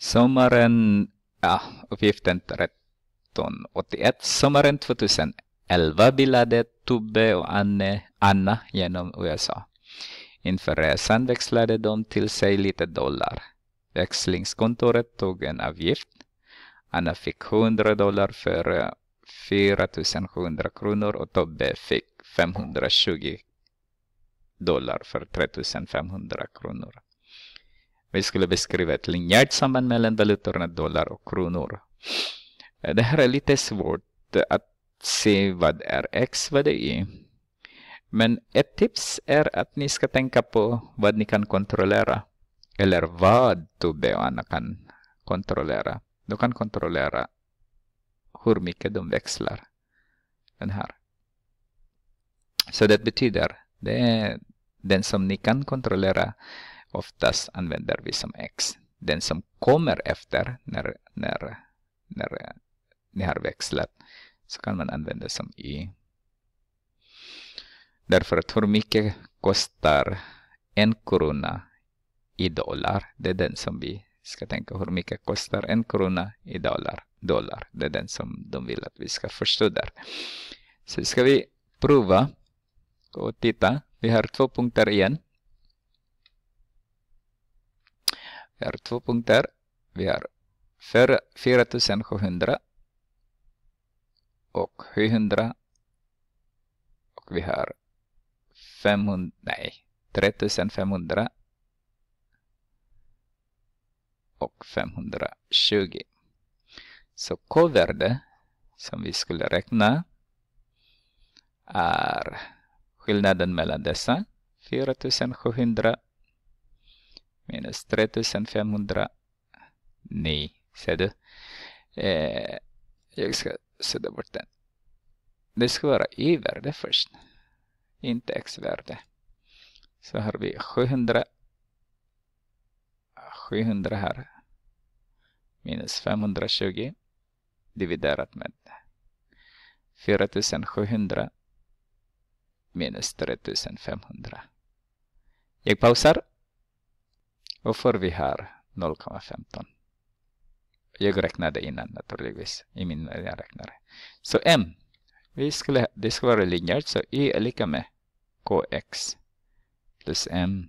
Sommaren, ja, uppgiften 1381. Sommaren 2011 bildade Tubbe och Anne, Anna genom USA. Inför resan växlade de till sig lite dollar. Växlingskontoret tog en avgift. Anna fick 100 dollar för 4700 eh, kronor och Tobbe fick 520 dollar för 3500 kronor. Vi skulle beskriva ett linjärt samband mellan valutorna dollar och kronor. Eh, det här är lite svårt att se vad är X, vad är Y. Men ett tips är att ni ska tänka på vad ni kan kontrollera. Eller vad Tobbe och Anna kan kontrollera. Du kan kontrollera hur mycket de växlar. Den här. Så det betyder, det är den som ni kan kontrollera oftast använder vi som x. Den som kommer efter när, när, när ni har växlat så kan man använda som y. Därför att hur mycket kostar en krona i dollar? Det är den som vi ska tänka hur mycket kostar en krona i dollar. dollar. Det är den som de vill att vi ska förstå där. Så ska vi prova och titta. Vi har två punkter igen. Vi har två punkter. Vi har 4700 och 700 och vi har 500, nej, 3500 och 520. Så k-värde som vi skulle räkna är skillnaden mellan dessa 4700 minus 3500. Nej, ser du. Eh, jag ska sudda bort den. Det ska vara y-värde först, inte x-värde. Så har vi 700. 700 här. Minus 520 dividerat med 4700 minus 3500. Jag pausar. Och får vi här 0,15. Jag räknade innan naturligtvis i min räknare. Så m, vi skulle, det ska vara linjärt så y är lika med kx plus m.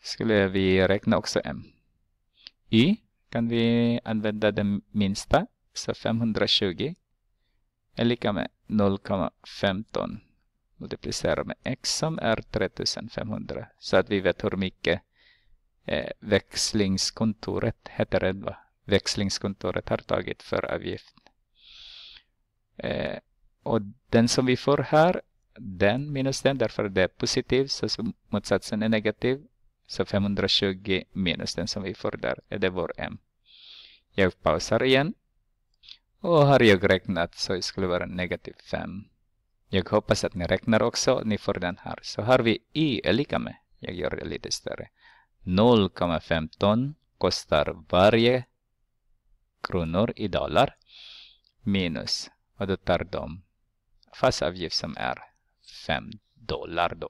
Skulle vi räkna också m. Y kan vi använda den minsta, så 520 är lika med 0,15 multiplicerat med x som är 3500 så att vi vet hur mycket eh, växlingskontoret, heter det va? Växlingskontoret har tagit för avgift. Eh, och den som vi får här, den minus den, därför det är positiv, så, motsatsen är negativ. Så 520 minus den som vi får där, är det vår m. Jag pausar igen. Och har jag räknat så det skulle vara negativ 5. Jag hoppas att ni räknar också, ni får den här. Så har vi i är lika med, jag gör det lite större. 0,15 kostar varje kronor i dollar minus och då tar de fast avgift som är 5 dollar då.